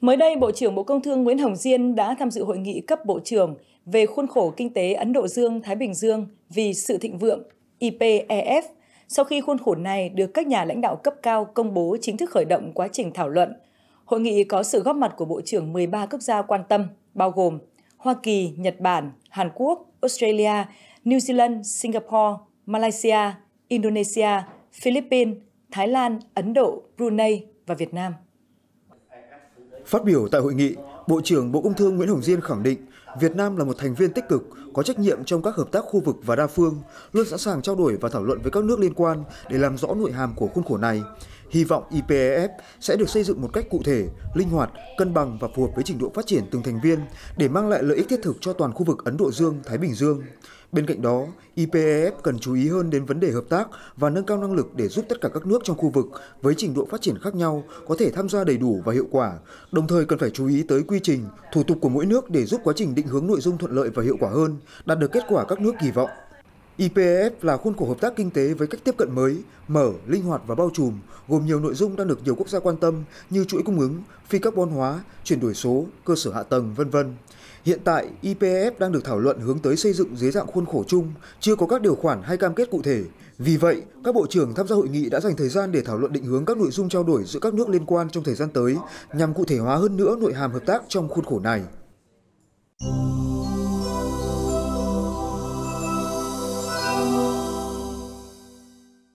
Mới đây, Bộ trưởng Bộ Công Thương Nguyễn Hồng Diên đã tham dự hội nghị cấp Bộ trưởng về khuôn khổ kinh tế Ấn Độ Dương-Thái Bình Dương vì sự thịnh vượng IPEF sau khi khuôn khổ này được các nhà lãnh đạo cấp cao công bố chính thức khởi động quá trình thảo luận. Hội nghị có sự góp mặt của Bộ trưởng 13 quốc gia quan tâm, bao gồm Hoa Kỳ, Nhật Bản, Hàn Quốc, Australia, New Zealand, Singapore, Malaysia, Indonesia, Philippines, Thái Lan, Ấn Độ, Brunei và Việt Nam. Phát biểu tại hội nghị, Bộ trưởng Bộ Công Thương Nguyễn Hồng Diên khẳng định Việt Nam là một thành viên tích cực, có trách nhiệm trong các hợp tác khu vực và đa phương, luôn sẵn sàng trao đổi và thảo luận với các nước liên quan để làm rõ nội hàm của khuôn khổ này. Hy vọng IPEF sẽ được xây dựng một cách cụ thể, linh hoạt, cân bằng và phù hợp với trình độ phát triển từng thành viên để mang lại lợi ích thiết thực cho toàn khu vực Ấn Độ Dương, Thái Bình Dương. Bên cạnh đó, IPEF cần chú ý hơn đến vấn đề hợp tác và nâng cao năng lực để giúp tất cả các nước trong khu vực với trình độ phát triển khác nhau có thể tham gia đầy đủ và hiệu quả, đồng thời cần phải chú ý tới quy trình, thủ tục của mỗi nước để giúp quá trình định hướng nội dung thuận lợi và hiệu quả hơn, đạt được kết quả các nước kỳ vọng. IPF là khuôn khổ hợp tác kinh tế với cách tiếp cận mới, mở, linh hoạt và bao trùm, gồm nhiều nội dung đang được nhiều quốc gia quan tâm như chuỗi cung ứng, phi carbon hóa, chuyển đổi số, cơ sở hạ tầng, vân vân. Hiện tại, IPF đang được thảo luận hướng tới xây dựng dưới dạng khuôn khổ chung, chưa có các điều khoản hay cam kết cụ thể. Vì vậy, các bộ trưởng tham gia hội nghị đã dành thời gian để thảo luận định hướng các nội dung trao đổi giữa các nước liên quan trong thời gian tới, nhằm cụ thể hóa hơn nữa nội hàm hợp tác trong khuôn khổ này.